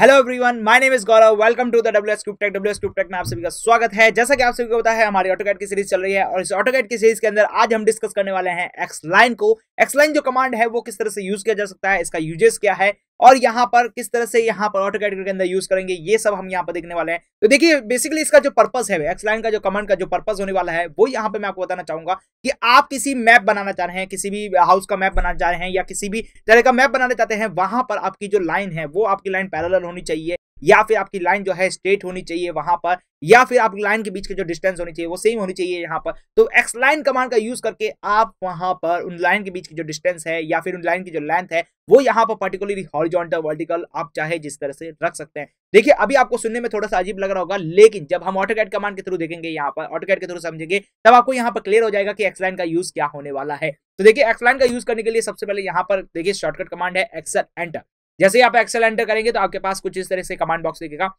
hello everyone my name is Gaurav welcome to the W S tech W S tech में आप सभी का स्वागत है जैसा कि आप सभी को पता है हमारी ऑटोकैट की सीरीज चल रही है और इस ऑटोकैट की सीरीज के अंदर आज हम डिस्कस करने वाले हैं एक्स लाइन को एक्स लाइन जो कमांड है वो किस तरह से यूज किया जा सकता है इसका यूजेस क्या है और यहाँ पर किस तरह से यहाँ पर ऑटो कैटेगरी के अंदर यूज करेंगे ये सब हम यहाँ पर देखने वाले हैं तो देखिए बेसिकली इसका जो पर्पस है एक्स लाइन का जो कमांड का जो पर्पस होने वाला है वो यहाँ पे मैं आपको बताना चाहूंगा कि आप किसी मैप बनाना चाह रहे हैं किसी भी हाउस का मैप बनाना चाह रहे हैं या किसी भी तरह का मैप बनाना चाहते हैं वहां पर आपकी जो लाइन है वो आपकी लाइन पैरल होनी चाहिए या फिर आपकी लाइन जो है स्ट्रेट होनी चाहिए वहां पर या फिर आपकी लाइन के बीच के जो डिस्टेंस होनी चाहिए वो सेम होनी चाहिए यहाँ पर तो एक्स लाइन कमांड का यूज करके आप वहां पर उन लाइन के बीच की जो डिस्टेंस है या फिर उन लाइन की जो लेंथ है वो यहाँ पर पर्टिकुलरली हॉरिजॉन्टल वर्टिकल आप चाहे जिस तरह से रख सकते हैं देखिए अभी आपको सुनने में थोड़ा सा अजीब लग रहा होगा लेकिन जब हम ऑटोकैट कमांड के थ्रू देखेंगे यहाँ पर ऑटोकैट के थ्रू समझेंगे तब आपको यहाँ पर क्लियर हो जाएगा कि एक्स लाइन का यूज क्या होने वाला है तो देखिए एक्स लाइन का यूज करने के लिए सबसे पहले यहाँ पर देखिए शॉर्टकट कमांड है एक्सल एंटर जैसे ही आप एक्सेल एंटर करेंगे तो आपके पास कुछ इस तरह से कमांड बॉक्स दिखेगा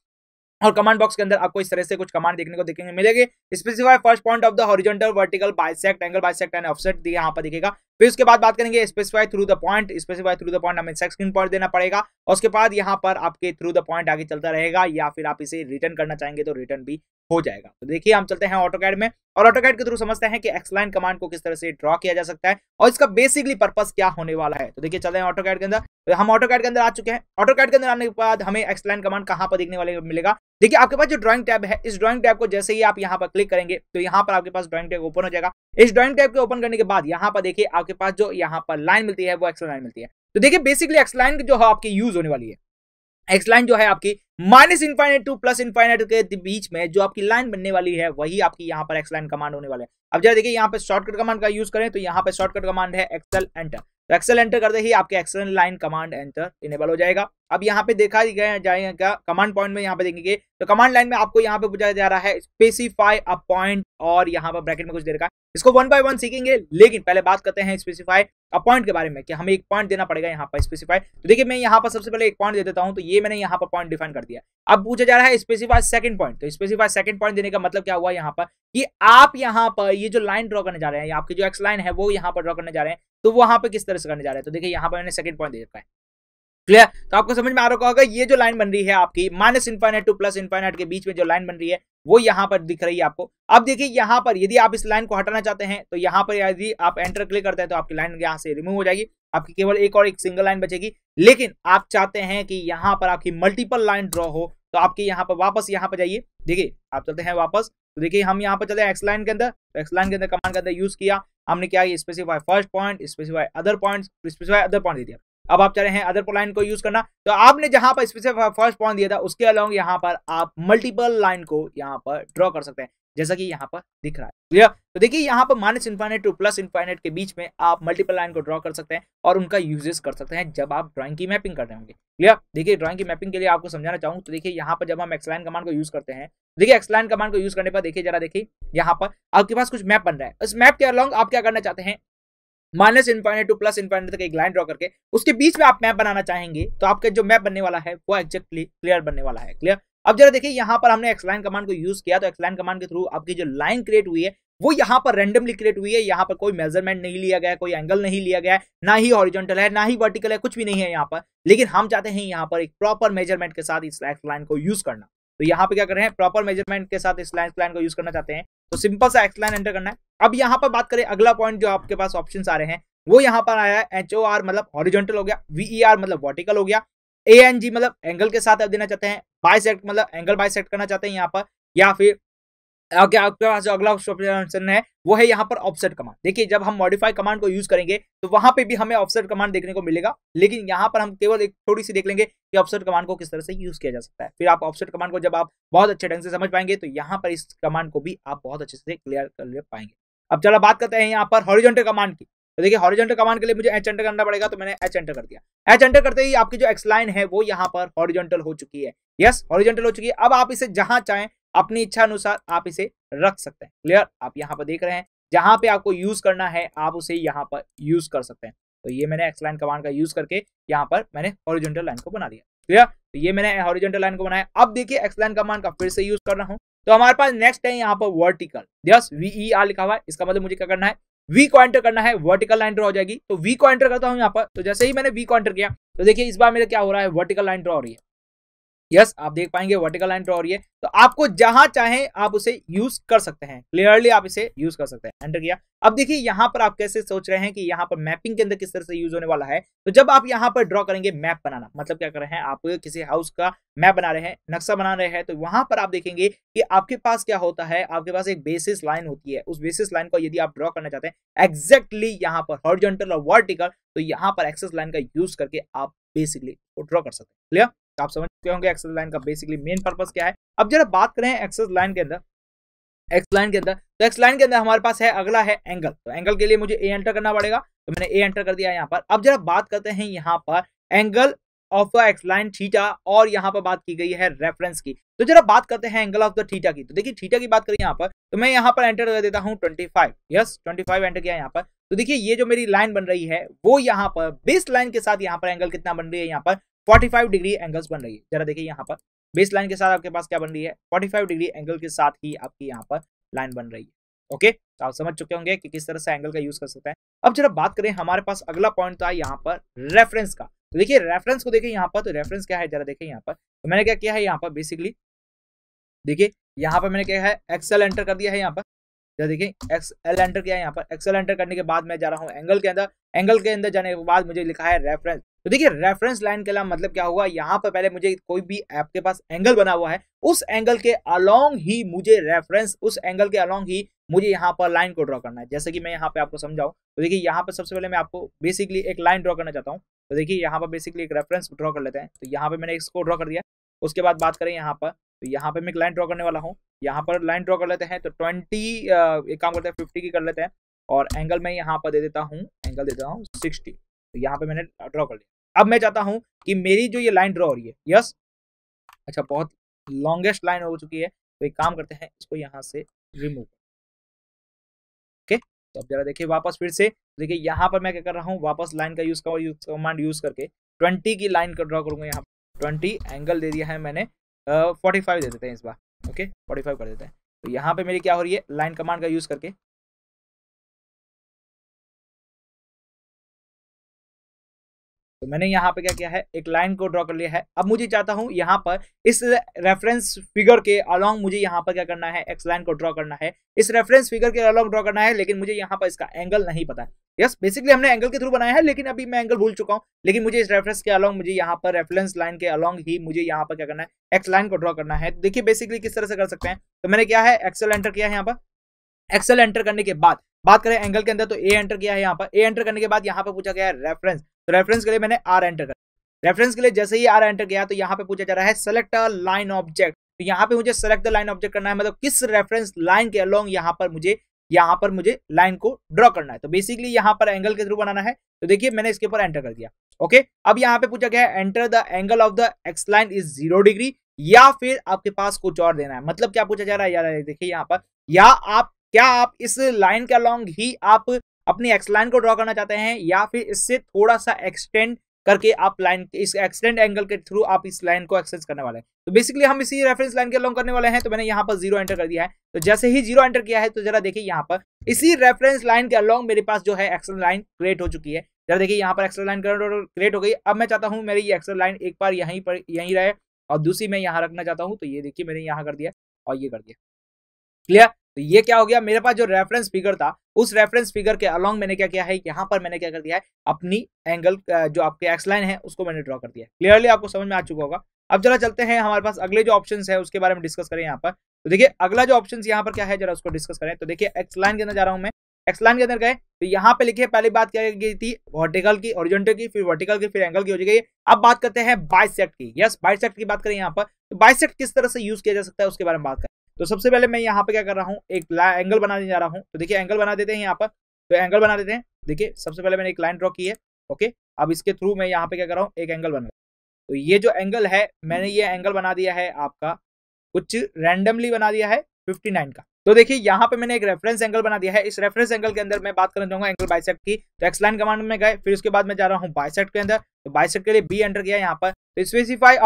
और कमांड बॉक्स के अंदर आपको इस तरह से कुछ कमांड देखने को देखेंगे मिलेंगे specify first point of the horizontal vertical bisect angle bisect and offset दिए यहाँ पर दिखेगा फिर उसके बाद बात करेंगे specify through the point specify through the point हमें स्क्रीन पॉइंट देना पड़ेगा और उसके बाद यहाँ पर आपके थ्रू द पॉइंट आगे चलता रहेगा या फिर आप इसे रिटर्न करना चाहेंगे तो रिटर्न भी हो जाएगा तो देखिए हम चलते हैं ऑटो में और ऑटो के थ्रू समझते हैं कि एक्सलाइन कमांड को किस तरह से ड्रॉ किया जा सकता है और इसका बेसिकली पर्पस क्या होने वाला है तो देखिए चलते हैं ऑटो के अंदर तो हम ऑटो के अंदर आ चुके हैं ऑटो कैड के अंदर आने के बाद हमें एक्सलाइन कमांड कहाँ पर देखने वाले मिलेगा देखिए आपके पास जो ड्रॉइंग टैब है इस ड्रॉइंग टैब को जैसे ही आप यहाँ पर क्लिक करेंगे तो यहाँ पर आपके पास ड्रॉइंग टैब ओपन हो जाएगा इस ड्रॉइंग टैब के ओपन करने के बाद यहाँ पर देखिए आपके पास जो यहाँ पर लाइन मिलती है वो एक्सल लाइन मिलती है तो देखिए बेसिकली एक्सलाइन जो है आपकी यूज होने वाली है एक्स लाइन जो है आपकी minus infinite to plus infinite के बीच में जो आपकी लाइन बनने वाली है वही आपकी यहाँ पर एक्स लाइन कमांड होने वाला है अब जरा देखिए यहाँ पे शॉर्टकट कमांड का यूज करें तो यहाँ पे शॉर्टकट कमांड है एक्सेल एंटर तो एक्सेल एंटर करते ही आपके XL line command enter enable हो जाएगा अब यहाँ पे देखा जाएगा कमांड पॉइंट में यहाँ पे देखेंगे तो कमांड लाइन में आपको यहाँ पे पूछा जा रहा है स्पेसिफाई अ पॉइंट और यहाँ पर ब्रैकेट में कुछ देर का इसको वन बाय वन सीखेंगे लेकिन पहले बात करते हैं स्पेसिफाई अ पॉइंट के बारे में कि हमें एक पॉइंट देना पड़ेगा यहाँ पर स्पेसिफाई तो देखिए मैं यहाँ पर सबसे पहले एक पॉइंट दे देता हूँ तो ये मैंने यहाँ पर पॉइंट डिफाइन कर दिया अब पूछा जा रहा है स्पेसिफाई सेकंड पॉइंट तो स्पेसिफाई सेकंड पॉइंट देने का मतलब क्या हुआ यहाँ पर कि आप यहाँ पर ये जो लाइन ड्रॉ करने जा रहे हैं आपकी जो एक्स लाइन है वो यहाँ पर ड्रॉ करने जा रहे हैं तो वहां पर किस तरह से करने जा रहे हैं तो देखिए यहाँ पर मैंने सेकंड पॉइंट दे रखा है क्लियर तो आपको समझ में आ रहा होगा ये जो लाइन बन रही है आपकी minus infinite to plus infinite के बीच में जो लाइन बन रही है वो यहाँ पर दिख रही है आपको अब देखिए यहाँ पर यदि आप इस लाइन को हटाना चाहते हैं तो यहाँ पर यदि आप एंटर क्लिक करते हैं तो आपकी लाइन यहाँ से रिमूव हो जाएगी आपकी केवल एक और एक सिंगल लाइन बचेगी लेकिन आप चाहते हैं कि यहाँ पर आपकी मल्टीपल लाइन ड्रॉ हो तो आपके यहाँ पर वापस यहाँ पर जाइए देखिए आप चलते हैं वापस तो देखिए हम यहाँ पर हैं एक्स लाइन के अंदर तो एक्स लाइन के अंदर कमांड के अंदर यूज किया हमने क्या specify first point specify other point specify other point दे दिया अब आप रहे हैं अदर लाइन को यूज करना तो आपने जहां पर स्पेसिफिक फर्स्ट पॉइंट दिया था उसके अलाउंग यहाँ पर आप मल्टीपल लाइन को यहाँ पर ड्रॉ कर सकते हैं जैसा कि यहाँ पर दिख रहा है क्लियर तो देखिए यहाँ पर minus infinite to plus infinite के बीच में आप मल्टीपल लाइन को ड्रॉ कर सकते हैं और उनका यूजेस कर सकते हैं जब आप ड्राइंग की मैपिंग कर रहे होंगे क्लियर देखिए ड्राइंग की मैपिंग के लिए आपको समझाना चाहूँ तो देखिए यहाँ पर जब हम एक्सलाइन कमांड को यूज करते हैं तो देखिए एक्सलाइन कमांड को यूज करने पर देखिए जरा देखिए यहाँ पर आपके पास कुछ मैप बन रहा है उस मैप के अलॉन्ग आप क्या करना चाहते हैं minus infinite to plus infinite तक एक लाइन ड्रॉ करके उसके बीच में आप मैप बनाना चाहेंगे तो आपका जो मैप बनने वाला है वो एक्जेक्टली क्लियर बनने वाला है क्लियर अब जरा देखिए यहाँ पर हमने एक्सलाइन कमांड को यूज किया तो एक्सलाइन कमांड के थ्रू आपकी जो लाइन क्रिएट हुई है वो यहाँ पर रेंडमली क्रिएट हुई है यहाँ पर कोई मेजरमेंट नहीं लिया गया कोई एंगल नहीं लिया गया ना ही ऑरिजेंटल है ना ही वर्टिकल है कुछ भी नहीं है यहाँ पर लेकिन हम चाहते हैं यहाँ पर एक प्रॉपर मेजरमेंट के साथ इस लाइन को यूज करना तो यहाँ पे क्या कर रहे हैं प्रॉपर मेजरमेंट के साथ इस लाइन को यूज करना चाहते हैं तो सिंपल सा एक्स लाइन एंटर करना है अब यहाँ पर बात करें अगला पॉइंट जो आपके पास ऑप्शन आ रहे हैं वो यहाँ पर आया है एच मतलब हॉरिजॉन्टल हो गया वीई आर e मतलब वर्टिकल हो गया ए एन जी मतलब एंगल के साथ आप देना चाहते हैं बाई मतलब एंगल बाई करना चाहते हैं यहाँ पर या फिर आगे पास जो अगला ऑप्शन है वो है यहाँ पर ऑफसेट कमांड देखिए जब हम मॉडिफाई कमांड को यूज करेंगे तो वहां पे भी हमें ऑफसेट कमांड देखने को मिलेगा लेकिन यहाँ पर हम केवल एक थोड़ी सी देख लेंगे कि ऑफसेट कमांड को किस तरह से यूज किया जा सकता है फिर आप ऑफसेट कमांड को जब आप बहुत अच्छे ढंग से समझ पाएंगे तो यहाँ पर इस कमांड को भी आप बहुत अच्छे से क्लियर कर पाएंगे अब चलो बात करते हैं यहाँ पर हॉरिजेंटल कमांड की तो देखिए हॉरिजेंटल कमांड के लिए मुझे एच एंटर करना पड़ेगा तो मैंने एच एंटर कर दिया एच एंटर करते ही आपकी जो एक्स लाइन है वो यहाँ पर हॉरिजेंटल हो चुकी है यस yes, हॉरिजेंटल हो चुकी है अब आप इसे जहां चाहें अपनी इच्छा अनुसार आप इसे रख सकते हैं क्लियर आप यहाँ पर देख रहे हैं जहां पे आपको यूज करना है आप उसे यहाँ पर यूज कर सकते हैं तो ये मैंने एक्स लाइन कमांड का यूज करके यहाँ पर मैंने ऑरिजेंटल लाइन को बना दिया क्लियर तो ये मैंने ऑरिजेंटल लाइन को बनाया अब देखिए एक्स लाइन कमांड का फिर से यूज कर रहा हूँ तो हमारे पास नेक्स्ट है यहाँ पर वर्टिकल यस वी आर लिखा हुआ है इसका मतलब मुझे क्या करना है वी को एंटर करना है वर्टिकल लाइन ड्रॉ हो जाएगी तो वी को एंटर करता हूँ यहाँ पर तो जैसे ही मैंने वी को एंटर किया तो देखिए इस बार मेरा क्या हो रहा है वर्टिकल लाइन ड्रॉ हो रही है यस आप देख पाएंगे वर्टिकल लाइन ड्रॉ हो रही है तो आपको जहां चाहे आप उसे यूज कर सकते हैं क्लियरली आप इसे यूज कर सकते हैं एंटर किया अब देखिए यहाँ पर आप कैसे सोच रहे हैं कि यहाँ पर मैपिंग के अंदर किस तरह से यूज होने वाला है तो जब आप यहाँ पर ड्रॉ करेंगे मैप बनाना मतलब क्या कर रहे हैं आप किसी हाउस का मैप बना रहे हैं नक्शा बना रहे हैं तो वहां पर आप देखेंगे कि आपके पास क्या होता है आपके पास एक बेसिस लाइन होती है उस बेसिस लाइन को यदि आप ड्रॉ करना चाहते हैं एक्जेक्टली यहाँ पर हॉर्जेंटल और वर्टिकल तो यहाँ पर एक्सेस लाइन का यूज करके आप बेसिकली ड्रॉ कर सकते हैं क्लियर तो आप समझ चुके होंगे एक्सेस लाइन का बेसिकली मेन पर्पज क्या है अब जरा बात करें एक्सेस लाइन के अंदर एक्स लाइन के अंदर तो एक्स लाइन के अंदर हमारे पास है अगला है एंगल तो एंगल के लिए मुझे ए एंटर करना पड़ेगा तो मैंने ए एंटर कर दिया यहाँ पर अब जरा बात करते हैं यहाँ पर angle of the x line theta और यहाँ पर बात की गई है रेफरेंस की तो जरा बात करते हैं एंगल ऑफ द थीटा की तो देखिए थीटा की बात करें यहाँ पर तो मैं यहाँ पर एंटर कर देता हूँ twenty five yes twenty five enter किया यहाँ पर तो देखिए ये जो मेरी लाइन बन रही है वो यहाँ पर बेस लाइन के साथ यहाँ पर एंगल कितना बन रही है यहाँ पर 45 डिग्री एंगल्स बन रही है जरा देखिए यहाँ पर बेस लाइन के साथ आपके पास क्या बन रही है 45 डिग्री एंगल के साथ ही आपकी यहाँ पर लाइन बन रही है ओके तो आप समझ चुके होंगे कि किस तरह से एंगल का यूज कर सकते हैं अब जरा बात करें हमारे पास अगला पॉइंट था यहाँ पर रेफरेंस का तो देखिए रेफरेंस को देखिए यहाँ पर तो रेफरेंस क्या है जरा देखिए यहाँ पर तो मैंने क्या किया है यहाँ पर बेसिकली देखिए यहाँ पर मैंने क्या है एक्सेल एंटर कर दिया है यहाँ पर जरा देखिए एक्स एल एंटर किया है यहाँ पर एक्सेल एंटर करने के बाद मैं जा रहा हूँ एंगल के अंदर एंगल के अंदर जाने के बाद मुझे लिखा है रेफरेंस तो देखिए रेफरेंस लाइन के अलावा मतलब क्या हुआ यहाँ पर पहले मुझे कोई भी ऐप के पास एंगल बना हुआ है उस एंगल के अलोंग ही मुझे रेफरेंस उस एंगल के अलोंग ही मुझे यहाँ पर लाइन को ड्रॉ करना है जैसे कि मैं यहाँ पे आपको समझाऊँ तो देखिए यहाँ पर सबसे पहले मैं आपको बेसिकली एक लाइन ड्रॉ करना चाहता हूँ तो देखिए यहाँ पर बेसिकली एक रेफरेंस ड्रॉ कर लेते हैं तो यहाँ पर मैंने इसको ड्रॉ कर दिया उसके बाद बात करें यहाँ पर तो यहाँ पर मैं एक लाइन ड्रॉ करने वाला हूँ यहाँ पर लाइन ड्रॉ कर लेते हैं तो ट्वेंटी एक काम करते हैं फिफ्टी की कर लेते हैं और एंगल मैं यहाँ पर दे देता हूँ एंगल देता हूँ सिक्सटी तो यहाँ पे मैंने ड्रॉ कर लिया अब मैं चाहता हूं कि मेरी जो ये लाइन ड्रॉ हो रही है यस अच्छा बहुत लॉन्गेस्ट लाइन हो चुकी है तो एक काम करते हैं इसको यहां से रिमूव ओके तो अब जरा देखिए वापस फिर से देखिए यहां पर मैं क्या कर रहा हूं वापस लाइन का यूज कमांड यूज करके ट्वेंटी की लाइन का ड्रॉ करूंगा यहाँ ट्वेंटी एंगल दे दिया है मैंने फोर्टी फाइव दे देते हैं इस बार ओके फोर्टी फाइव कर देते हैं तो यहाँ पे मेरी क्या हो रही है लाइन कमांड का यूज करके तो मैंने यहाँ पे क्या किया है एक लाइन को ड्रॉ कर लिया है अब मुझे चाहता हूँ यहाँ पर इस रेफरेंस फिगर के अलॉन्ग मुझे यहाँ पर क्या करना है एक्स लाइन को ड्रॉ करना है इस रेफरेंस फिगर के अलॉन्ग ड्रॉ करना है लेकिन मुझे यहाँ पर इसका एंगल नहीं पता यस बेसिकली हमने एंगल के थ्रू बनाया है लेकिन अभी मैं एंगल भूल चुका हूँ लेकिन मुझे इस रेफरेंस के अलॉन्ग मुझे यहाँ पर रेफरेंस लाइन के अलॉन्ग ही मुझे यहाँ पर क्या करना है एक्स लाइन को ड्रॉ करना है देखिए बेसिकली किस तरह से कर सकते हैं तो मैंने क्या है एक्सेल एंटर किया है यहाँ पर एक्सेल एंटर करने के बाद बात करें एंगल के अंदर तो ए एंटर किया है यहाँ पर ए एंटर करने के बाद यहाँ पर पूछा गया है रेफरेंस तो रेफरेंस के लिए मैंने आर एंटर कर रेफरेंस के लिए जैसे ही आर एंटर किया तो यहाँ पे पूछा जा रहा है सेलेक्ट लाइन ऑब्जेक्ट तो यहाँ पे मुझे सेलेक्ट द लाइन ऑब्जेक्ट करना है मतलब किस रेफरेंस लाइन के अलोंग यहाँ पर मुझे यहाँ पर मुझे लाइन को ड्रॉ करना है तो बेसिकली यहाँ पर एंगल के थ्रू बनाना है तो देखिए मैंने इसके ऊपर एंटर कर दिया ओके अब यहाँ पे पूछा गया है enter the angle of the x line is zero degree या फिर आपके पास कुछ और देना है मतलब क्या पूछा जा रहा है यार देखिए यहाँ पर या आप क्या आप इस लाइन के अलॉन्ग ही आप अपनी एक्स लाइन को ड्रॉ करना चाहते हैं या फिर इससे थोड़ा सा एक्सटेंड करके आप लाइन इस एक्सटेंड एंगल के थ्रू आप इस लाइन को एक्सेस करने वाले हैं तो बेसिकली हम इसी रेफरेंस लाइन के अलॉन्ग करने वाले हैं तो मैंने यहाँ पर जीरो एंटर कर दिया है तो जैसे ही जीरो एंटर किया है तो जरा देखिए यहाँ पर इसी रेफरेंस लाइन के अलॉन्ग मेरे पास जो है एक्सल लाइन क्रिएट हो चुकी है जरा देखिए यहाँ पर एक्सल लाइन क्रिएट हो गई अब मैं चाहता हूँ मेरी एक्सल लाइन एक बार यहीं पर यहीं रहे और दूसरी मैं यहाँ रखना चाहता हूँ तो ये देखिए मैंने यहाँ कर दिया और ये कर दिया क्लियर तो ये क्या हो गया मेरे पास जो रेफरेंस फिगर था उस रेफरेंस फिगर के अलॉन्ग मैंने क्या किया है यहाँ पर मैंने क्या कर दिया है अपनी एंगल जो आपके एक्स लाइन है उसको मैंने ड्रॉ कर दिया क्लियरली आपको समझ में आ चुका होगा अब जरा चलते हैं हमारे पास अगले जो ऑप्शन है उसके बारे में डिस्कस करें यहाँ पर तो देखिए अगला जो ऑप्शन यहाँ पर क्या है जरा उसको डिस्कस करें तो देखिए एक्स लाइन के अंदर जा रहा हूँ मैं एक्स लाइन के अंदर गए तो यहाँ पे लिखे पहली बात क्या गई थी वर्टिकल की ओरिजेंटल की फिर वर्टिकल की फिर एंगल की हो जाएगी अब बात करते हैं बाइसेक्ट की यस बाइसेक्ट की बात करें यहाँ पर तो बाइसेक्ट किस तरह से यूज किया जा सकता है उसके बारे में बात करें तो सबसे पहले मैं यहाँ पे क्या कर रहा हूँ एक एंगल बनाने जा रहा हूँ तो देखिए एंगल बना देते हैं यहाँ पर तो एंगल बना देते हैं देखिए सबसे पहले मैंने एक लाइन ड्रॉ की है ओके अब इसके थ्रू मैं यहाँ पे क्या कर रहा हूँ एक एंगल बना तो ये जो एंगल है मैंने ये एंगल बना दिया है आपका कुछ रैंडमली बना दिया है फिफ्टी का तो देखिए यहाँ पे मैंने एक रेफरेंस एंगल बना दिया है इस रेफरेंस एंगल के अंदर मैं बात करना चाहूंगा एंगल बाइसेट की तो एक्सलाइन कमांड में गए फिर उसके बाद मैं जा रहा हूँ बाइसेट के अंदर तो बाइसेट के लिए बी एंटर किया यहाँ पर तो स्पेसिफाई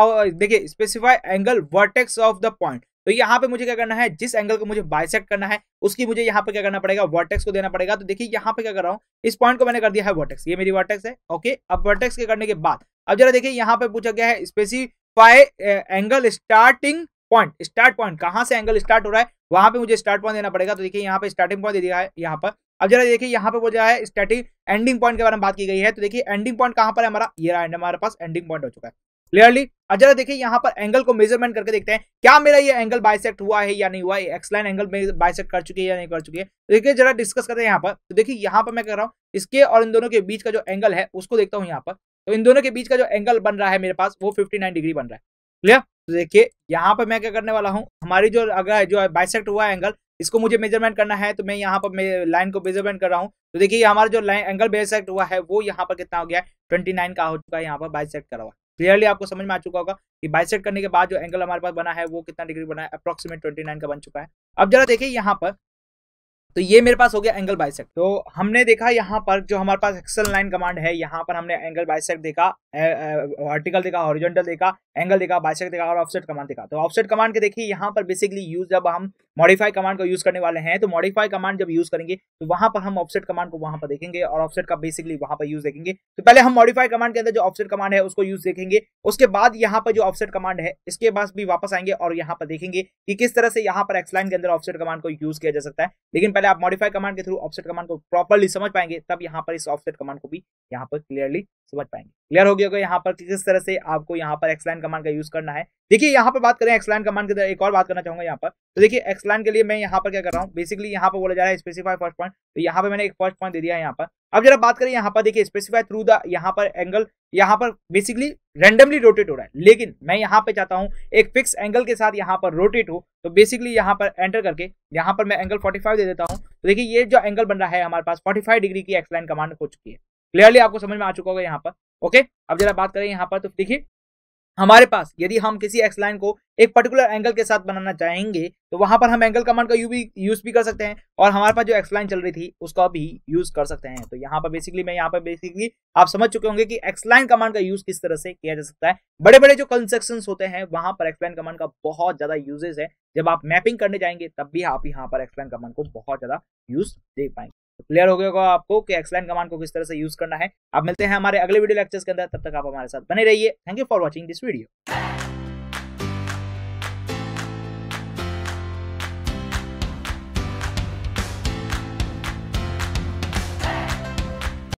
देखिए specify angle vertex of the point तो यहाँ पे मुझे क्या करना है जिस एंगल को मुझे बाइसेट करना है उसकी मुझे यहाँ पे क्या करना पड़ेगा वर्टेक्स को देना पड़ेगा तो देखिए यहाँ पे क्या कर रहा हूँ इस पॉइंट को मैंने कर दिया है वर्टेक्स ये मेरी वर्टेक्स है ओके अब वर्टेक्स के करने के बाद अब जरा देखिए यहाँ पे पूछा गया है specify angle starting point start point कहां से एंगल स्टार्ट हो रहा है वहां पे मुझे स्टार्ट पॉइंट देना पड़ेगा तो देखिए यहाँ पे स्टार्टिंग पॉइंट दे दिया है यहाँ पर अब जरा देखिए यहाँ पे जो है स्टार्टिंग एंडिंग पॉइंट के बारे में बात की गई है तो देखिए एंडिंग पॉइंट कहाँ पर है हमारा ये रहा हमारे पास एंडिंग पॉइंट हो चुका है क्लियरली अब जरा देखिए यहाँ पर एंगल को मेजरमेंट करके देखते हैं क्या मेरा ये एंगल बाइसेक्ट हुआ है या नहीं हुआ है एक्सलाइन एंगल बाइसेक्ट कर चुकी है या नहीं कर चुकी है तो देखिए जरा डिस्कस करते हैं यहाँ पर तो देखिए यहाँ पर मैं कह रहा हूँ इसके और इन दोनों के बीच का जो एंगल है उसको देखता हूँ यहाँ पर तो इन दोनों के बीच का जो एंगल बन रहा है मेरे पास वो फिफ्टी डिग्री बन रहा है क्लियर तो देखिए यहाँ पर मैं क्या करने वाला हूँ हमारी जो अगर जो बाइसेक्ट हुआ एंगल इसको मुझे मेजरमेंट करना है तो मैं यहाँ पर लाइन को मेजरमेंट कर रहा हूँ तो देखिए हमारा जो लाइन एंगल बाइसेक्ट हुआ है वो यहाँ पर कितना हो गया ट्वेंटी नाइन का हो चुका है यहाँ पर बाइसेक्ट करा हुआ क्लियरली आपको समझ में आ चुका होगा कि बाइसेक्ट करने के बाद जो एंगल हमारे पास बना है वो कितना डिग्री बना है अप्रोक्सीमेट नाइन का बन चुका है अब जरा देखिए यहाँ पर तो ये मेरे पास हो गया एंगल बाइसेक तो हमने देखा यहाँ पर जो हमारे पास एक्सल लाइन कमांड है यहाँ पर हमने एंगल बाइसेक देखा वर्टिकल देखा हॉरिजॉन्टल देखा एंगल देखा बाइसेक देखा और ऑफसेट कमांड देखा तो ऑफसेट कमांड के देखिए यहाँ पर बेसिकली यूज जब हम मॉडिफाई कमांड को यूज करने वाले हैं तो मॉडिफाई कमांड जब यूज करेंगे तो वहां पर हम ऑफसेट कमांड को वहां पर देखेंगे और ऑफसेट का बेसिकली वहां पर यूज देखेंगे तो पहले हम मॉडिफाई कमांड के अंदर जो ऑफसेट कमांड है उसको यूज देखेंगे उसके बाद यहाँ पर जो ऑफसेट कमांड है इसके बाद भी वापस आएंगे और यहाँ पर देखेंगे कि किस तरह से यहाँ पर एक्सलाइन के अंदर ऑफसेट कमांड को यूज किया जा सकता है लेकिन पहले आप मॉडिफाई कमांड के थ्रू ऑफसेट कमांड को प्रॉपरली समझ पाएंगे तब यहाँ पर इस ऑफसेट कमांड को भी यहाँ पर क्लियरली समझ पाएंगे क्लियर हो गया यहाँ पर किस तरह से आपको यहाँ पर एक्सलाइन कमांड का यूज करना है देखिए यहाँ पर बात करें एक्सलाइन कमांड के एक और बात करना चाहूंगा यहाँ पर तो देखिए एक्सलाइन के लिए मैं यहाँ पर क्या कर रहा हूँ बेसिकली यहाँ पर बोला जा रहा है स्पेसिफाई फर्स्ट पॉइंट तो यहाँ पर मैंने एक फर्स्ट पॉइंट दे दिया है यहाँ पर अब जरा बात करें यहाँ पर देखिए स्पेसिफाई थ्रू द यहाँ पर एंगल यहाँ पर बेसिकली रेंडमली रोटेट हो रहा है लेकिन मैं यहाँ पे चाहता हूँ एक फिक्स एंगल के साथ यहाँ पर रोटेट हो तो बेसिकली यहाँ पर एंटर करके यहाँ पर मैं एंगल 45 दे देता हूँ तो देखिए ये जो एंगल बन रहा है हमारे पास 45 डिग्री की एक्सलाइन कमांड हो चुकी है क्लियरली आपको समझ में आ चुका होगा यहाँ पर ओके अब जरा बात करें यहाँ पर तो देखिए हमारे पास यदि हम किसी एक्स लाइन को एक पर्टिकुलर एंगल के साथ बनाना चाहेंगे तो वहां पर हम एंगल कमांड का यू भी यूज भी कर सकते हैं और हमारे पास जो एक्स लाइन चल रही थी उसका भी यूज कर सकते हैं तो यहाँ पर बेसिकली मैं यहाँ पर बेसिकली आप समझ चुके होंगे कि एक्स लाइन कमांड का यूज किस तरह से किया जा सकता है बड़े बड़े जो कंस्ट्रक्शन होते हैं वहां पर एक्सप्लाइन कमांड का बहुत ज्यादा यूजेज है जब आप मैपिंग करने जाएंगे तब भी आप यहाँ पर एक्सप्लाइन कमांड को बहुत ज्यादा यूज दे पाएंगे क्लियर हो गया होगा आपको कि एक्सलाइन कमांड को किस तरह से यूज करना है आप मिलते हैं हमारे अगले वीडियो लेक्चर्स के अंदर तब तक आप हमारे साथ बने रहिए thank you for watching this video